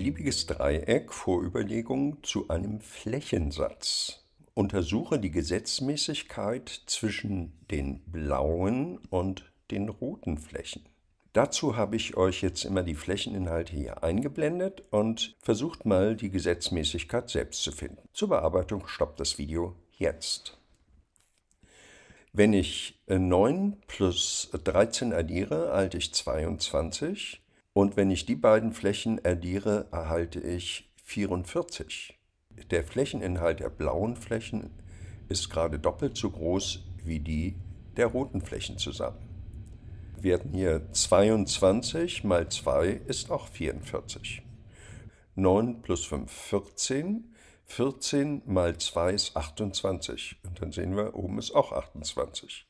beliebiges Dreieck Vorüberlegungen zu einem Flächensatz. Untersuche die Gesetzmäßigkeit zwischen den blauen und den roten Flächen. Dazu habe ich euch jetzt immer die Flächeninhalte hier eingeblendet und versucht mal die Gesetzmäßigkeit selbst zu finden. Zur Bearbeitung stoppt das Video jetzt. Wenn ich 9 äh, plus 13 addiere, halte ich 22. Und wenn ich die beiden Flächen addiere, erhalte ich 44. Der Flächeninhalt der blauen Flächen ist gerade doppelt so groß wie die der roten Flächen zusammen. Wir hatten hier 22 mal 2 ist auch 44. 9 plus 5, 14. 14 mal 2 ist 28. Und dann sehen wir, oben ist auch 28.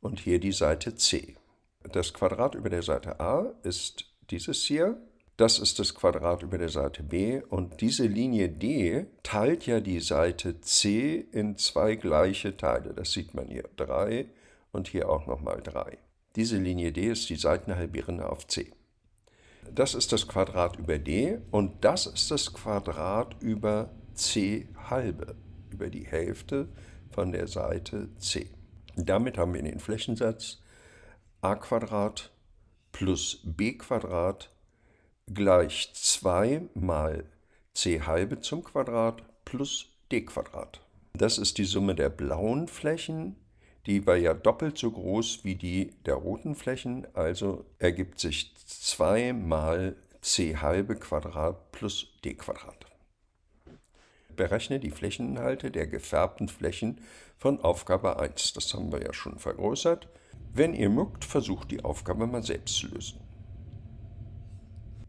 und hier die Seite C. Das Quadrat über der Seite A ist dieses hier. Das ist das Quadrat über der Seite B und diese Linie D teilt ja die Seite C in zwei gleiche Teile. Das sieht man hier 3 und hier auch nochmal 3. Diese Linie D ist die Seitenhalbierende auf C. Das ist das Quadrat über D und das ist das Quadrat über C halbe, über die Hälfte von der Seite C. Damit haben wir den Flächensatz a plus b gleich 2 mal c halbe zum Quadrat plus d Quadrat. Das ist die Summe der blauen Flächen, die war ja doppelt so groß wie die der roten Flächen, also ergibt sich 2 mal c halbe Quadrat plus d Quadrat. Berechne die Flächeninhalte der gefärbten Flächen von Aufgabe 1. Das haben wir ja schon vergrößert. Wenn ihr mögt, versucht die Aufgabe mal selbst zu lösen.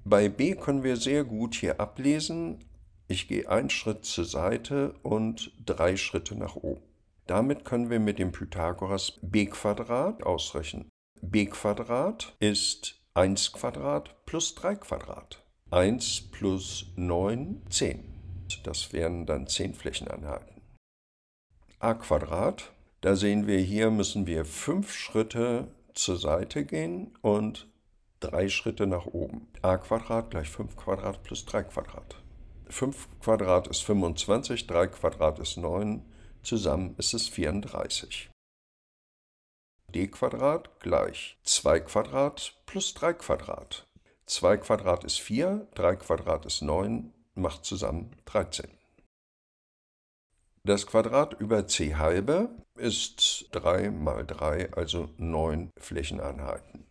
Bei B können wir sehr gut hier ablesen, ich gehe einen Schritt zur Seite und drei Schritte nach oben. Damit können wir mit dem Pythagoras b ausrechnen. b ist 1 Quadrat plus 3 Quadrat. 1 plus 9, 10. Das wären dann 10 Flächeneinheiten a Quadrat. Da sehen wir hier, müssen wir fünf Schritte zur Seite gehen und drei Schritte nach oben. a Quadrat gleich 5 Quadrat plus 3 Quadrat. 5 Quadrat ist 25, 3 Quadrat ist 9, zusammen ist es 34. d Quadrat gleich 2 Quadrat plus 3 Quadrat. 2 Quadrat ist 4, 3 Quadrat ist 9, macht zusammen 13. Das Quadrat über c halber ist 3 mal 3, also 9 Flächeneinheiten.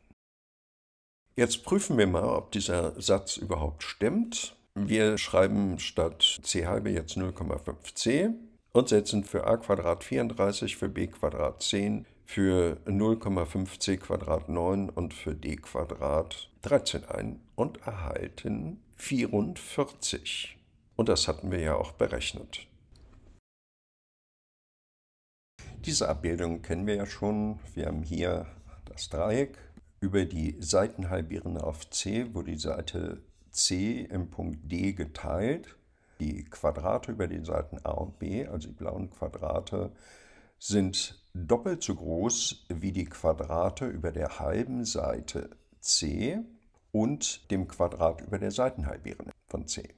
Jetzt prüfen wir mal, ob dieser Satz überhaupt stimmt. Wir schreiben statt c halbe jetzt 0,5c und setzen für a Quadrat 34, für b Quadrat 10, für 0,5c Quadrat 9 und für d Quadrat 13 ein und erhalten 44. Und das hatten wir ja auch berechnet. Diese Abbildung kennen wir ja schon. Wir haben hier das Dreieck. Über die Seitenhalbierende auf C wurde die Seite C im Punkt D geteilt. Die Quadrate über den Seiten A und B, also die blauen Quadrate, sind doppelt so groß wie die Quadrate über der halben Seite C und dem Quadrat über der Seitenhalbierende von C.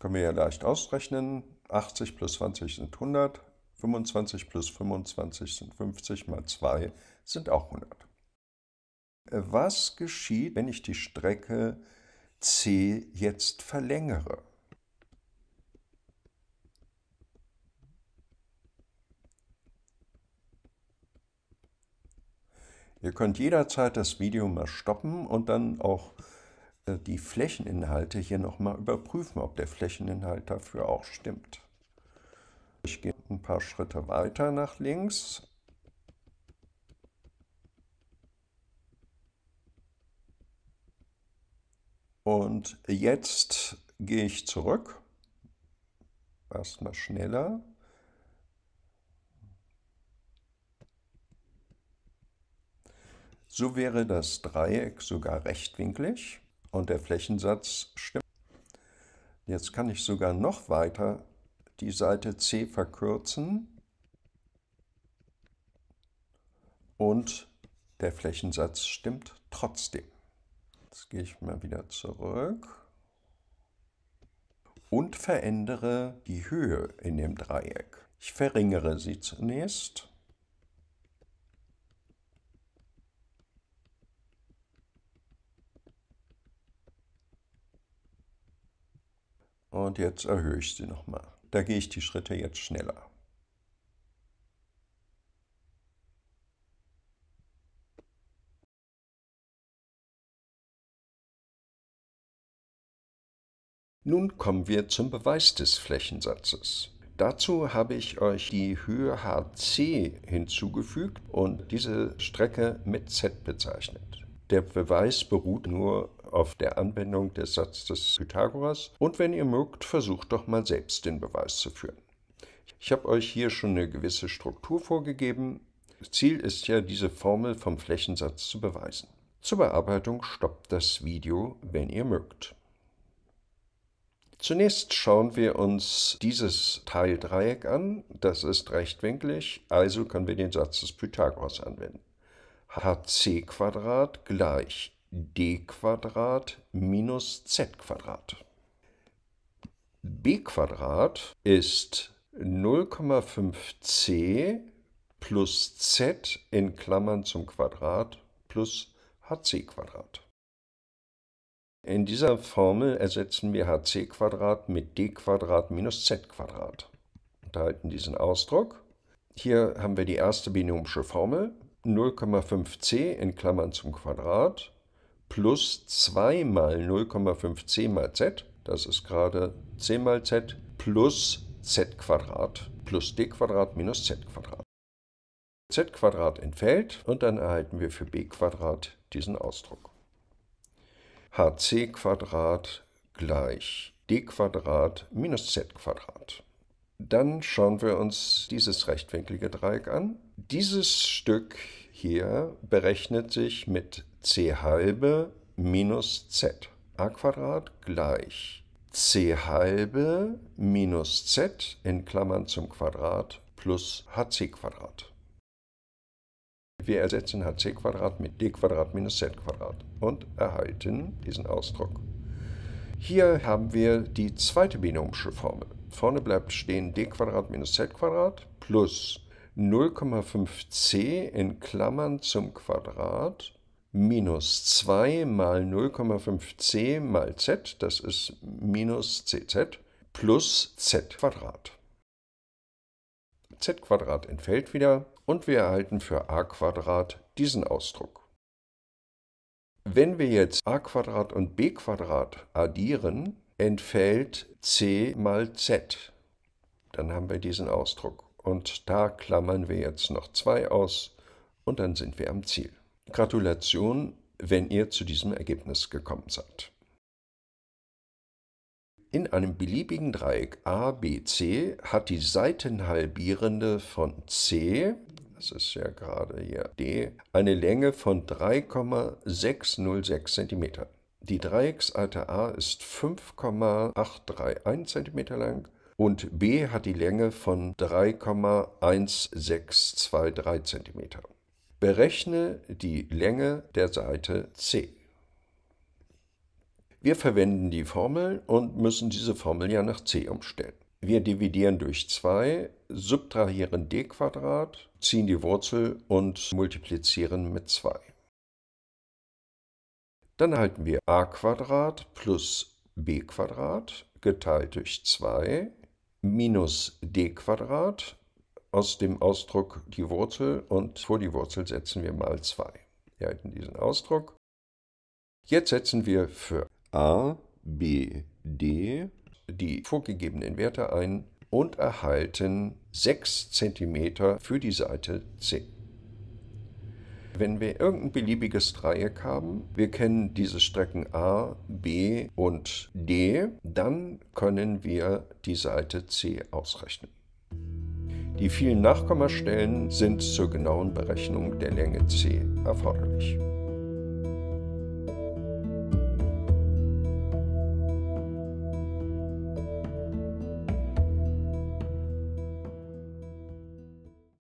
Können wir ja leicht ausrechnen. 80 plus 20 sind 100. 25 plus 25 sind 50 mal 2 sind auch 100. Äh, was geschieht, wenn ich die Strecke C jetzt verlängere? Ihr könnt jederzeit das Video mal stoppen und dann auch äh, die Flächeninhalte hier nochmal überprüfen, ob der Flächeninhalt dafür auch stimmt. Ich gehe ein paar Schritte weiter nach links. Und jetzt gehe ich zurück. Erstmal schneller. So wäre das Dreieck sogar rechtwinklig und der Flächensatz stimmt. Jetzt kann ich sogar noch weiter die Seite C verkürzen und der Flächensatz stimmt trotzdem. Jetzt gehe ich mal wieder zurück und verändere die Höhe in dem Dreieck. Ich verringere sie zunächst. Und jetzt erhöhe ich sie nochmal da gehe ich die Schritte jetzt schneller. Nun kommen wir zum Beweis des Flächensatzes. Dazu habe ich euch die Höhe HC hinzugefügt und diese Strecke mit Z bezeichnet. Der Beweis beruht nur auf der Anwendung des Satzes des Pythagoras und wenn ihr mögt, versucht doch mal selbst den Beweis zu führen. Ich habe euch hier schon eine gewisse Struktur vorgegeben. Ziel ist ja, diese Formel vom Flächensatz zu beweisen. Zur Bearbeitung stoppt das Video, wenn ihr mögt. Zunächst schauen wir uns dieses Teildreieck an. Das ist rechtwinklig, also können wir den Satz des Pythagoras anwenden hc gleich d minus z. b ist 0,5c plus z in Klammern zum Quadrat plus hc Quadrat. In dieser Formel ersetzen wir hc mit d minus z Quadrat. Unterhalten diesen Ausdruck. Hier haben wir die erste binomische Formel. 0,5c in Klammern zum Quadrat plus 2 mal 0,5c mal z, das ist gerade c mal z, plus z Quadrat plus d Quadrat minus z Quadrat. z Quadrat entfällt und dann erhalten wir für b Quadrat diesen Ausdruck. hc Quadrat gleich d Quadrat minus z Quadrat. Dann schauen wir uns dieses rechtwinklige Dreieck an. Dieses Stück hier berechnet sich mit c halbe minus z. a Quadrat gleich c halbe minus z in Klammern zum Quadrat plus hc Quadrat. Wir ersetzen hc Quadrat mit d Quadrat minus z Quadrat und erhalten diesen Ausdruck. Hier haben wir die zweite binomische Formel. Vorne bleibt stehen d Quadrat minus z Quadrat plus 0,5c in Klammern zum Quadrat minus 2 mal 0,5c mal z, das ist minus cz, plus z Quadrat. z Quadrat entfällt wieder und wir erhalten für a Quadrat diesen Ausdruck. Wenn wir jetzt a Quadrat und b Quadrat addieren, entfällt c mal z. Dann haben wir diesen Ausdruck. Und da klammern wir jetzt noch zwei aus und dann sind wir am Ziel. Gratulation, wenn ihr zu diesem Ergebnis gekommen seid. In einem beliebigen Dreieck ABC hat die Seitenhalbierende von C, das ist ja gerade hier D, eine Länge von 3,606 cm. Die Dreieckseite A ist 5,831 cm lang und B hat die Länge von 3,1623 cm. Berechne die Länge der Seite C. Wir verwenden die Formel und müssen diese Formel ja nach C umstellen. Wir dividieren durch 2, subtrahieren d ziehen die Wurzel und multiplizieren mit 2. Dann erhalten wir a plus b geteilt durch 2 minus d Quadrat aus dem Ausdruck die Wurzel und vor die Wurzel setzen wir mal 2. Wir halten diesen Ausdruck. Jetzt setzen wir für a, b, d die vorgegebenen Werte ein und erhalten 6 cm für die Seite C. Wenn wir irgendein beliebiges Dreieck haben, wir kennen diese Strecken A, B und D, dann können wir die Seite C ausrechnen. Die vielen Nachkommastellen sind zur genauen Berechnung der Länge C erforderlich.